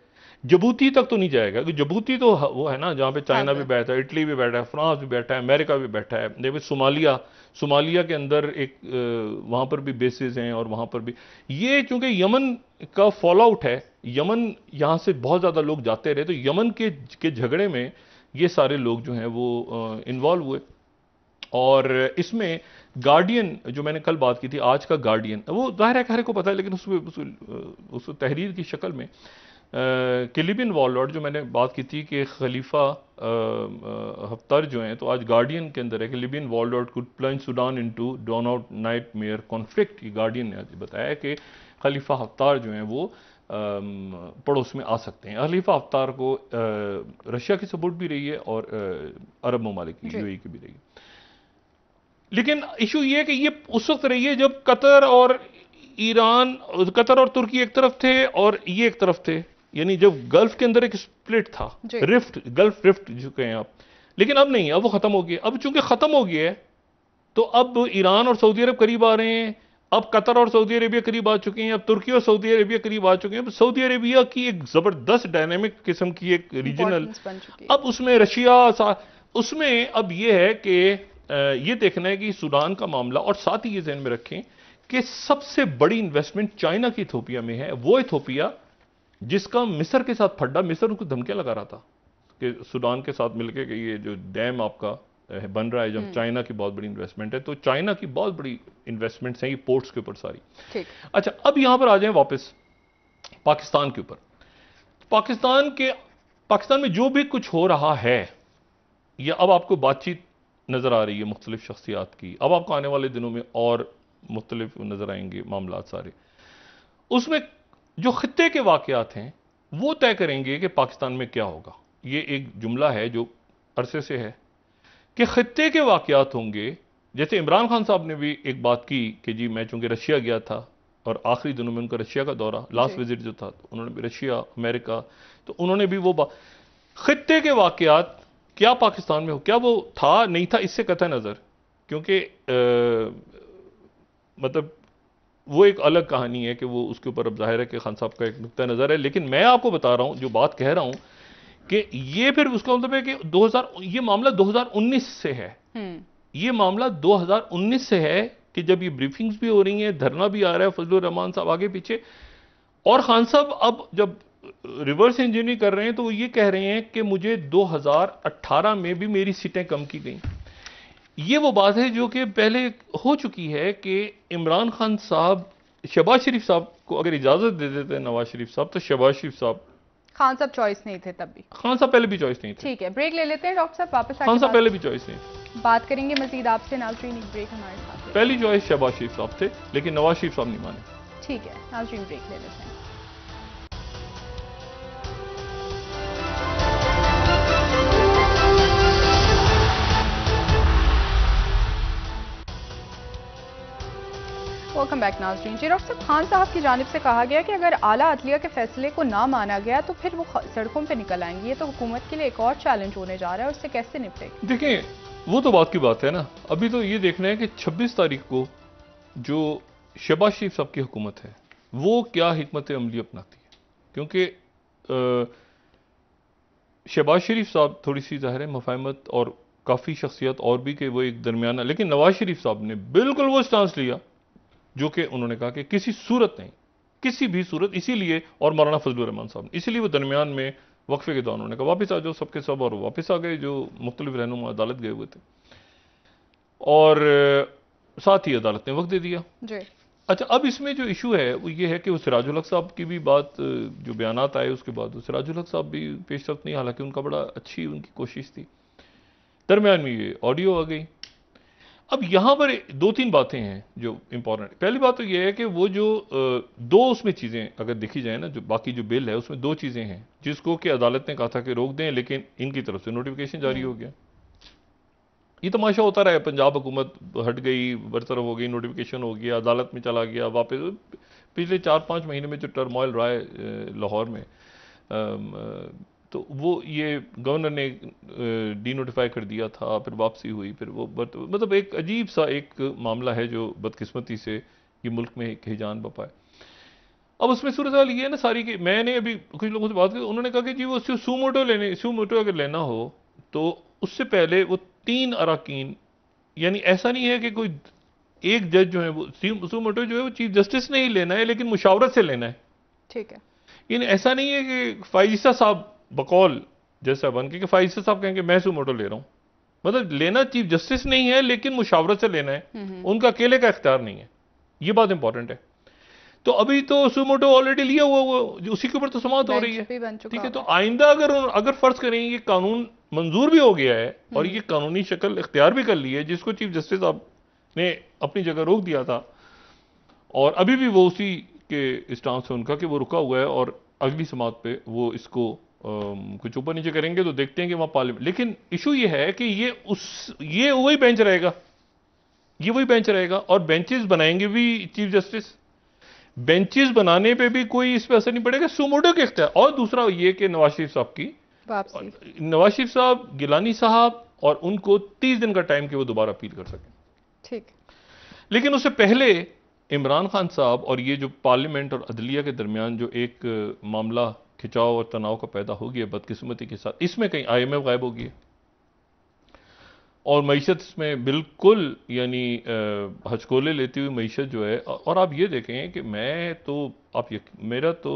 जबूती तक तो नहीं जाएगा क्योंकि जबूती तो वो है ना जहाँ पे हाँ चाइना भी बैठा है इटली भी बैठा है फ्रांस भी बैठा है अमेरिका भी बैठा है देखिए सोमालिया सोमालिया के अंदर एक वहाँ पर भी बेसिस हैं और वहाँ पर भी ये चूँकि यमन का फॉल आउट है यमन यहाँ से बहुत ज़्यादा लोग जाते रहे तो यमन के के झगड़े में ये सारे लोग जो हैं वो इन्वॉल्व हुए और इसमें गार्डियन जो मैंने कल बात की थी आज का गार्डियन वो जाहिर है हर को पता है लेकिन उस, उस तहरीर की शक्ल में किलिबिन वॉलवर्ड जो मैंने बात की थी कि खलीफा हफ्तर जो हैं तो आज गार्डियन के अंदर है कि Libyan warlord could plunge Sudan into drawn out nightmare conflict Guardian ने आज बताया कि खलीफा हफ्तार जो हैं वो पड़ोस में आ सकते हैं खलीफा हफ्तार को रशिया की सपोर्ट भी रही है और अरब ममालिक की की भी रही है लेकिन इशू ये है कि ये उस वक्त रही है जब कतर और ईरान कतर और तुर्की एक तरफ थे और ये एक तरफ थे यानी जब गल्फ के अंदर एक स्प्लिट था रिफ्ट गल्फ रिफ्ट जो कहें आप लेकिन अब नहीं अब वो ख़त्म हो गया अब चूंकि ख़त्म हो गया है तो अब ईरान और सऊदी अरब करीब आ रहे हैं अब कतर और सऊदी अरेबिया करीब आ चुके हैं अब तुर्की और सऊदी अरेबिया करीब आ चुके हैं अब सऊदी अरेबिया की एक ज़बरदस्त डायनेमिक किस्म की एक रीजनल अब उसमें रशिया उसमें अब यह है कि यह देखना है कि सूडान का मामला और साथ ही ये जहन में रखें कि सबसे बड़ी इन्वेस्टमेंट चाइना की इथोपिया में है वो इथोपिया जिसका मिस्र के साथ फड्डा मिस्र उनको धमकियां लगा रहा था कि सूडान के साथ मिलकर कि ये जो डैम आपका है बन रहा है जब हम्म। चाइना की बहुत बड़ी इन्वेस्टमेंट है तो चाइना की बहुत बड़ी इन्वेस्टमेंट्स हैं ये पोर्ट्स के ऊपर सारी अच्छा अब यहां पर आ जाए वापस पाकिस्तान के ऊपर पाकिस्तान के पाकिस्तान में जो भी कुछ हो रहा है या अब आपको बातचीत नज़र आ रही है मुख्तलिफ शख्सियात की अब आपको आने वाले दिनों में और मुख्तलिफ नज़र आएंगे मामला सारे उसमें जो ख़त्े के वाकत हैं वो तय करेंगे कि पाकिस्तान में क्या होगा ये एक जुमला है जो अरसे से है कि ख़त्े के वाकत होंगे जैसे इमरान खान साहब ने भी एक बात की कि जी मैं चूंकि रशिया गया था और आखिरी दिनों में उनका रशिया का दौरा लास्ट विजिट जो था तो उन्होंने भी रशिया अमेरिका तो उन्होंने भी वो बात ख़त्े के वाकत क्या पाकिस्तान में हो क्या वो था नहीं था इससे कथा नज़र क्योंकि मतलब वो एक अलग कहानी है कि वो उसके ऊपर अब जाहिर है कि खान साहब का एक नुकता नज़र है लेकिन मैं आपको बता रहा हूँ जो बात कह रहा हूँ कि ये फिर उसका मतलब है कि 2000 ये मामला 2019 से है हम्म। ये मामला 2019 से है कि जब ये ब्रीफिंग्स भी हो रही हैं धरना भी आ रहा है फजल रहमान साहब आगे पीछे और खान साहब अब जब रिवर्स इंजीनियरिंग कर रहे हैं तो ये कह रहे हैं कि मुझे 2018 में भी मेरी सीटें कम की गई ये वो बात है जो कि पहले हो चुकी है कि इमरान खान साहब शहबाज शरीफ साहब को अगर इजाज़त दे देते नवाज शरीफ साहब तो शहबाज शरीफ साहब खान साहब चॉइस नहीं थे तब भी खान साहब पहले भी चॉइस नहीं थे ठीक है ब्रेक ले लेते हैं डॉक्टर साहब वापस खान साहब पहले भी चॉइस नहीं बात करेंगे मजीद आपसे नाजरीन एक ब्रेक हमारे साथ पहली चॉइस शहबाज शरीफ साहब थे लेकिन नवाज शरीफ साहब नहीं माने ठीक है नाजरीन ब्रेक ले लेते हैं वेलकम बैक नाजरीन जी डॉक्टर साहब खान साहब की जानब से कहा गया कि अगर आला अदलिया के फैसले को ना माना गया तो फिर वो सड़कों पर निकल आएंगे ये तो हुकूमत के लिए एक और चैलेंज होने जा रहा है उससे कैसे निपटे देखिए वो तो बात की बात है ना अभी तो ये देखना है कि छब्बीस तारीख को जो शबाज शरीफ साहब की हुकूमत है वो क्या हमत अमली अपनाती है क्योंकि शहबाज शरीफ साहब थोड़ी सी ज़ाहिर है मफाहमत और काफ़ी शख्सियत और भी के वो एक दरमियाना लेकिन नवाज शरीफ साहब ने बिल्कुल वो स्टांस लिया जो कि उन्होंने कहा कि किसी सूरत नहीं किसी भी सूरत इसीलिए और मौलाना फजलरहमान साहब इसीलिए वो दरमियान में वक्फे के दौरान उन्होंने कहा वापस आ जाओ सबके सब और वापस आ गए जो मुख्तलिफ रहनुमा अदालत गए हुए थे और साथ ही अदालत ने वक्त दे दिया अच्छा अब इसमें जो इशू है वो ये है कि वो सिराजुल हक साहब की भी बात जो बयान आए उसके बाद वो सिराजुल हक साहब भी पेशरफ नहीं हालांकि उनका बड़ा अच्छी उनकी कोशिश थी दरमियान में ये ऑडियो आ गई अब यहां पर दो तीन बातें हैं जो इंपॉर्टेंट पहली बात तो यह है कि वो जो दो उसमें चीज़ें अगर देखी जाए ना जो बाकी जो बिल है उसमें दो चीज़ें हैं जिसको कि अदालत ने कहा था कि रोक दें लेकिन इनकी तरफ से नोटिफिकेशन जारी हो गया ये तमाशा होता रहा है पंजाब हुकूमत हट गई बरतरफ हो गई नोटिफिकेशन हो गया अदालत में चला गया वापस पिछले चार पाँच महीने में जो टर्मोइल रहा है लाहौर में तो वो ये गवर्नर ने डी नोटिफाई कर दिया था फिर वापसी हुई फिर वो बत, मतलब एक अजीब सा एक मामला है जो बदकिस्मती से ये मुल्क में एक हिजान पाए अब उसमें सूरत हाल ये है ना सारी की मैंने अभी कुछ लोगों से बात की उन्होंने कहा कि जी वो सिर्फ सूमोटो लेने सूमोटो अगर लेना हो तो उससे पहले वो तीन अरकान यानी ऐसा नहीं है कि कोई एक जज जो है वो सूमोटो जो है वो चीफ जस्टिस ने ही लेना है लेकिन मुशावरत से लेना है ठीक है यानी ऐसा नहीं है कि फाइजिसा साहब बकौल जैसा बन के फाइज साहब कहेंगे मैं सुमोटो ले रहा हूँ मतलब लेना चीफ जस्टिस नहीं है लेकिन मुशावरत से लेना है हम्म, हम्म। उनका अकेले का इख्तियार नहीं है ये बात इंपॉर्टेंट है तो अभी तो सुमोटो ऑलरेडी लिया हुआ वो उसी के ऊपर तो समाप्त हो रही है ठीक है तो आइंदा अगर अगर फर्ज करें ये कानून मंजूर भी हो गया है हम्म। और ये कानूनी शक्ल इख्तियार भी कर ली है जिसको चीफ जस्टिस साहब ने अपनी जगह रोक दिया था और अभी भी वो उसी के स्टांस है उनका कि वो रुका हुआ है और अगली समाप्त पे वो इसको कुछ ऊपर नीचे करेंगे तो देखते हैं कि वहां पार्लियामेंट लेकिन इशू ये है कि ये उस ये वही बेंच रहेगा ये वही बेंच रहेगा और बेंचेस बनाएंगे भी चीफ जस्टिस बेंचेस बनाने पे भी कोई इस पर असर नहीं पड़ेगा सुमोटो के अख्तियार और दूसरा ये कि नवाज शरीफ साहब की नवाज शरीफ साहब गिलानी साहब और उनको तीस दिन का टाइम कि वो दोबारा अपील कर सकें ठीक लेकिन उससे पहले इमरान खान साहब और ये जो पार्लियामेंट और अदलिया के दरमियान जो एक मामला खिंचाव और तनाव का पैदा हो गया बदकिस्मती के साथ इसमें कहीं आई एम एफ गायब हो और मीशत में बिल्कुल यानी हचकोले लेती हुई मीशत जो है और आप ये देखें कि मैं तो आप ये मेरा तो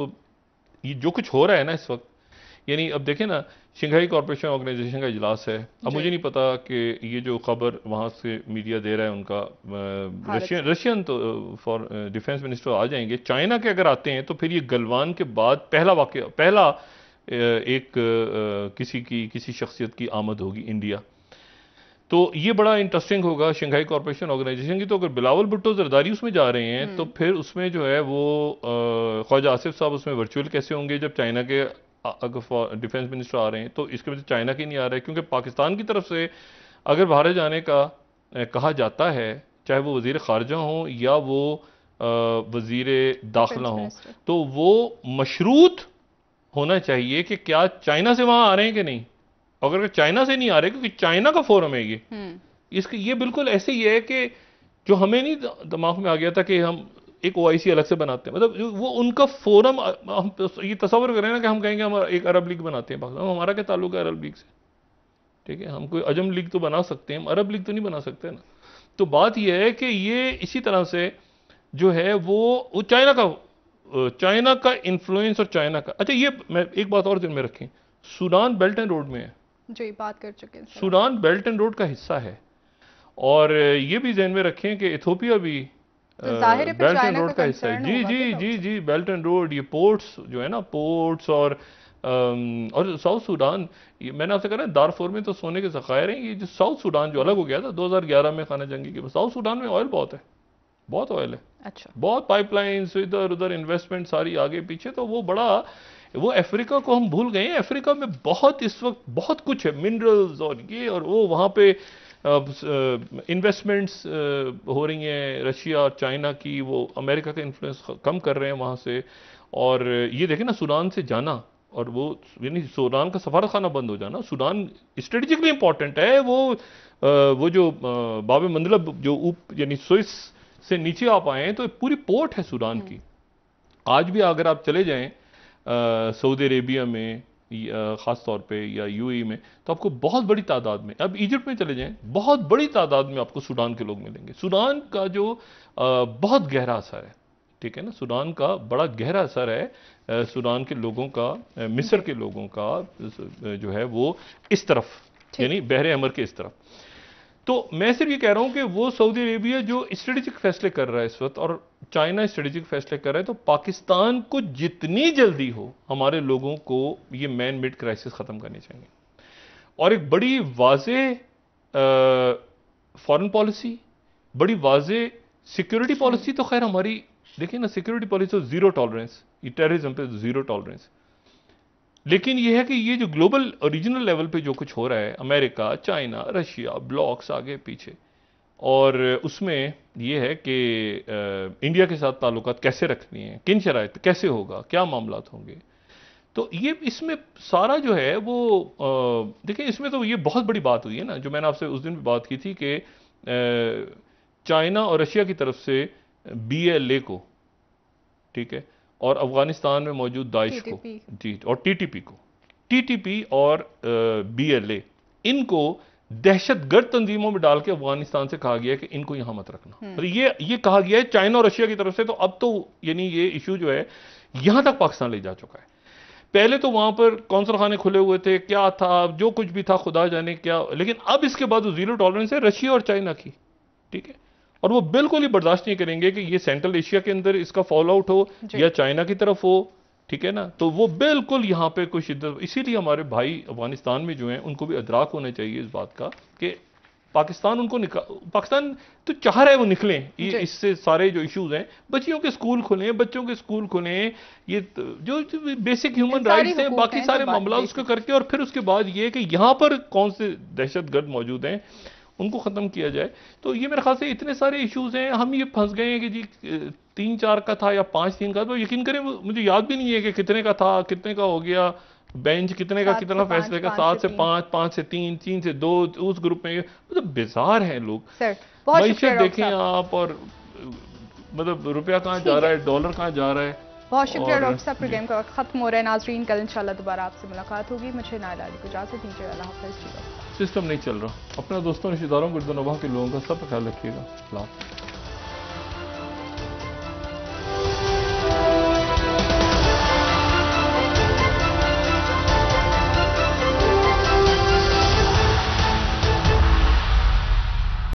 ये जो कुछ हो रहा है ना इस वक्त यानी अब देखें ना शंघाई कॉरपोरेशन ऑर्गेनाइजेशन का इजलास है अब मुझे नहीं पता कि ये जो खबर वहाँ से मीडिया दे रहा है उनका रशियन रशियन तो फॉर डिफेंस मिनिस्टर आ जाएंगे चाइना के अगर आते हैं तो फिर ये गलवान के बाद पहला वाक्य पहला एक किसी की किसी शख्सियत की आमद होगी इंडिया तो ये बड़ा इंटरेस्टिंग होगा शंघाई कॉरपोरेशन ऑर्गेनाइजेशन की तो अगर बिलावल भुट्टो जरदारी उसमें जा रहे हैं तो हम्म। फिर उसमें जो है वो ख्वाजा आसिफ साहब उसमें वर्चुअल कैसे होंगे जब चाइना के अगर डिफेंस मिनिस्टर आ रहे हैं तो इसके वजह से चाइना के नहीं आ रहे क्योंकि पाकिस्तान की तरफ से अगर भारत जाने का कहा जाता है चाहे वो वजीर खारजा हों या वो वजीर दाखिला हों तो वो मशरूत होना चाहिए कि क्या चाइना से वहां आ रहे हैं कि नहीं अगर चाइना से नहीं आ रहे क्योंकि चाइना का फोरम है ये हम्म। इसके ये बिल्कुल ऐसे ही है कि जो हमें नहीं दिमाग में आ गया था कि हम एक ओ अलग से बनाते हैं मतलब वो उनका फोरम हम ये तस्वर करें ना कि हम कहेंगे हम एक अरब लीग बनाते हैं पाकिस्तान हमारा क्या ताल्लुक है अरब लीग से ठीक है हम कोई अजम लीग तो बना सकते हैं हम अरब लीग तो नहीं बना सकते ना तो बात यह है कि ये इसी तरह से जो है वो वो चाइना का चाइना का इन्फ्लुएंस और चाइना का अच्छा ये मैं एक बात और दिन में रखें सूडान बेल्ट एंड रोड में है जी बात कर चुके हैं सूडान बेल्ट एंड रोड का हिस्सा है और ये भी जहन में रखें कि इथोपिया भी बेल्ट एंड रोड का हिस्सा है जी जी तो जी जी बेल्ट एंड रोड ये पोर्ट्स जो है ना पोर्ट्स और और साउथ सूडान ये मैंने आपसे कहा दारफोर में तो सोने के जखायर हैं ये जो साउथ सूडान जो अलग हो गया था 2011 में खाना जंगी के साउथ सूडान में ऑयल बहुत है बहुत ऑयल है अच्छा बहुत पाइपलाइंस इधर उधर इन्वेस्टमेंट सारी आगे पीछे तो वो बड़ा वो अफ्रीका को हम भूल गए हैं अफ्रीका में बहुत इस वक्त बहुत कुछ है मिनरल्स और ये और वो वहाँ पे इन्वेस्टमेंट्स हो रही हैं रशिया और चाइना की वो अमेरिका का इन्फ्लुएंस कम कर रहे हैं वहाँ से और ये देखें ना सूडान से जाना और वो यानी सूडान का सफारत खाना बंद हो जाना सूडान स्ट्रेटिकली इंपॉर्टेंट है वो वो जो बाब मंदलब जो ऊप यानी स्विस से नीचे आप आए तो पूरी पोर्ट है सूडान की हम्म। आज भी अगर आप चले जाएं सऊदी अरेबिया में ख़ास तौर पे या यूएई e में तो आपको बहुत बड़ी तादाद में अब इजिप्ट में चले जाएं बहुत बड़ी तादाद में आपको सूडान के लोग मिलेंगे सूडान का जो आ, बहुत गहरा असर है ठीक है ना सूडान का बड़ा गहरा असर है सूडान के लोगों का मिस्र के लोगों का जो है वो इस तरफ यानी बहरे अमर के इस तरफ तो मैं सिर्फ ये कह रहा हूँ कि वो सऊदी अरेबिया जो स्ट्रेटेजिक फैसले कर रहा है इस वक्त और चाइना स्ट्रेटेजिक फैसले कर रहा है तो पाकिस्तान को जितनी जल्दी हो हमारे लोगों को ये मैन मेड क्राइसिस ख़त्म करनी चाहिए और एक बड़ी वाज फॉरेन पॉलिसी बड़ी वाज सिक्योरिटी पॉलिसी तो खैर हमारी देखिए ना सिक्योरिटी पॉलिसी तो ज़ीरो टॉलरेंस ये टेररिज्म पे ज़ीरो टॉलरेंस लेकिन यह है कि ये जो ग्लोबल ओरिजिनल लेवल पे जो कुछ हो रहा है अमेरिका चाइना रशिया ब्लॉक्स आगे पीछे और उसमें ये है कि इंडिया के साथ ताल्लुक कैसे रखनी है किन शराय कैसे होगा क्या मामला होंगे तो ये इसमें सारा जो है वो देखिए इसमें तो ये बहुत बड़ी बात हुई है ना जो मैंने आपसे उस दिन भी बात की थी कि चाइना और रशिया की तरफ से बी एल ए को ठीक है और अफगानिस्तान में मौजूद दाइश को जी और टीटीपी को टीटीपी और बीएलए इनको दहशत गर्द तंजीमों में डाल के अफगानिस्तान से कहा गया है कि इनको यहां मत रखना तो ये ये कहा गया है चाइना और रशिया की तरफ से तो अब तो यानी ये इशू जो है यहां तक पाकिस्तान ले जा चुका है पहले तो वहां पर कौंसल खाने खुले हुए थे क्या था जो कुछ भी था खुदा जाने क्या लेकिन अब इसके बाद जीरो टॉलरेंस है रशिया और चाइना की ठीक है और वो बिल्कुल ही बर्दाश्त नहीं करेंगे कि ये सेंट्रल एशिया के अंदर इसका फॉल आउट हो या चाइना की तरफ हो ठीक है ना तो वो बिल्कुल यहाँ पे कोई शिद्दत इसीलिए हमारे भाई अफगानिस्तान में जो हैं उनको भी अदराक होना चाहिए इस बात का कि पाकिस्तान उनको पाकिस्तान तो चाह रहा है वो निकलें ये इससे सारे जो इश्यूज हैं बच्चियों के स्कूल खुलें बच्चों के स्कूल खुलें ये तो, जो, जो बेसिक ह्यूमन राइट्स हैं बाकी सारे मामला उसको करके और फिर उसके बाद ये कि यहाँ पर कौन से दहशतगर्द मौजूद हैं उनको ख़त्म किया जाए तो ये मेरे ख्याल से इतने सारे इश्यूज़ हैं हम ये फंस गए हैं कि जी तीन चार का था या पाँच तीन का तो यकीन करें मुझे याद भी नहीं है कि कितने का था कितने का हो गया बेंच कितने का कितना फैसले का सात से पाँच पाँच से तीन तीन से दो उस ग्रुप में मतलब बेजार हैं लोग मैशत देखें आप और मतलब रुपया कहाँ जा रहा है डॉलर कहाँ जा रहा है बहुत शुक्रिया डॉक्टर साहब प्रोग्राम का वक्त खत्म हो रहा है नाजरीन कल इंशाल्लाह दोबारा आपसे मुलाकात होगी मुझे नायला अली इजाजत दीजिए अल्लाह हाफिज़ सिस्टम नहीं चल रहा अपने दोस्तों रिश्तेदारों गुर्दनवा के लोगों का सब ख्याल रखिएगा